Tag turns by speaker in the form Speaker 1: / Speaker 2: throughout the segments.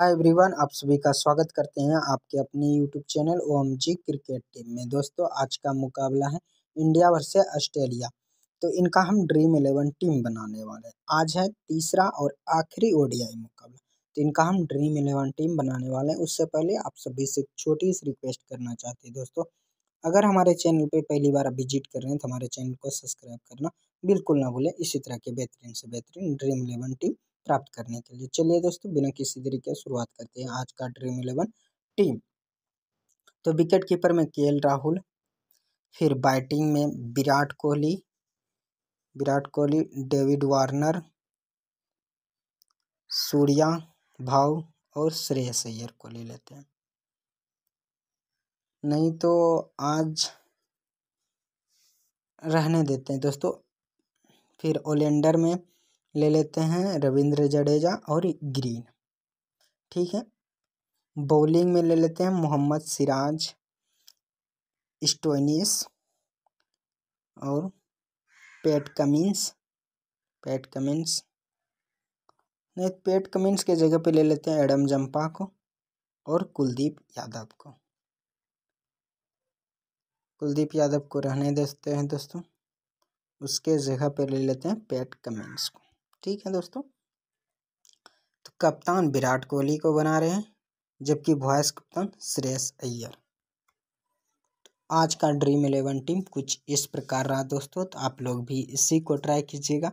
Speaker 1: hi everyone आप सभी का स्वागत करते हैं आपके अपने YouTube channel M G cricket team में दोस्तों आज का मुकाबला है इंडिया वर्सेस ऑस्ट्रेलिया तो इनका हम ड्रीम इलेवन टीम बनाने वाले हैं आज है तीसरा और आखिरी ओडीआई मुकाबला तो इनका हम ड्रीम इलेवन टीम बनाने वाले हैं उससे पहले आप सभी से छोटी सी रिक्वेस्ट करना चाहते हैं दोस्तों अगर हमारे चैनल पर पहली बार विजिट कर रहे हैं तो हमारे चैनल को सब्सक्राइब करना बिल्कुल ना भूलें इसी तरह के बेहतरीन से बेहतरीन ड्रीम इलेवन टीम प्राप्त करने के लिए चलिए दोस्तों बिना किसी तरीके शुरुआत करते हैं आज का ड्रीम इलेवन टीम तो विकेट कीपर में के राहुल फिर बैटिंग में विराट कोहली विराट कोहली डेविड वार्नर सूर्या भाव और श्रेयस अय्यर को ले लेते हैं नहीं तो आज रहने देते हैं दोस्तों फिर ओलेंडर में ले लेते हैं रविंद्र जडेजा और ग्रीन ठीक है बॉलिंग में ले लेते हैं मोहम्मद सिराज स्टोनिस और पेट कमिंस पेट कमिंस नहीं पेट कमिंस के जगह पे ले लेते हैं एडम जंपा को और कुलदीप यादव को कुलदीप यादव को रहने देते हैं दोस्तों उसके जगह पे ले लेते हैं पेट कमिंस को ठीक है दोस्तों तो कप्तान विराट कोहली को बना रहे हैं जबकि वॉयस कप्तान श्रेयस अय्यर तो आज का ड्रीम इलेवन टीम कुछ इस प्रकार रहा दोस्तों तो आप लोग भी इसी को ट्राई कीजिएगा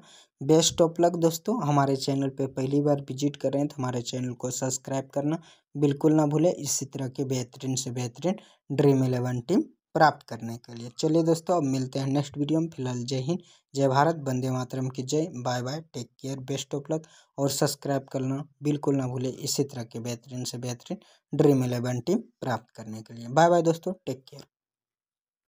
Speaker 1: बेस्ट ऑफ लक दोस्तों हमारे चैनल पे पहली बार विजिट कर रहे हैं तो हमारे चैनल को सब्सक्राइब करना बिल्कुल ना भूले इसी तरह के बेहतरीन से बेहतरीन ड्रीम इलेवन टीम प्राप्त करने के लिए चलिए दोस्तों अब मिलते हैं नेक्स्ट वीडियो में फिलहाल जय हिंद जय भारत वंदे मातरम की जय bye bye take care best of luck और सब्सक्राइब करना बिल्कुल ना भूले इसी तरह के बेहतरीन से बेहतरीन ड्रीम इलेवन टीम प्राप्त करने के लिए बाय बाय दोस्तों टेक केयर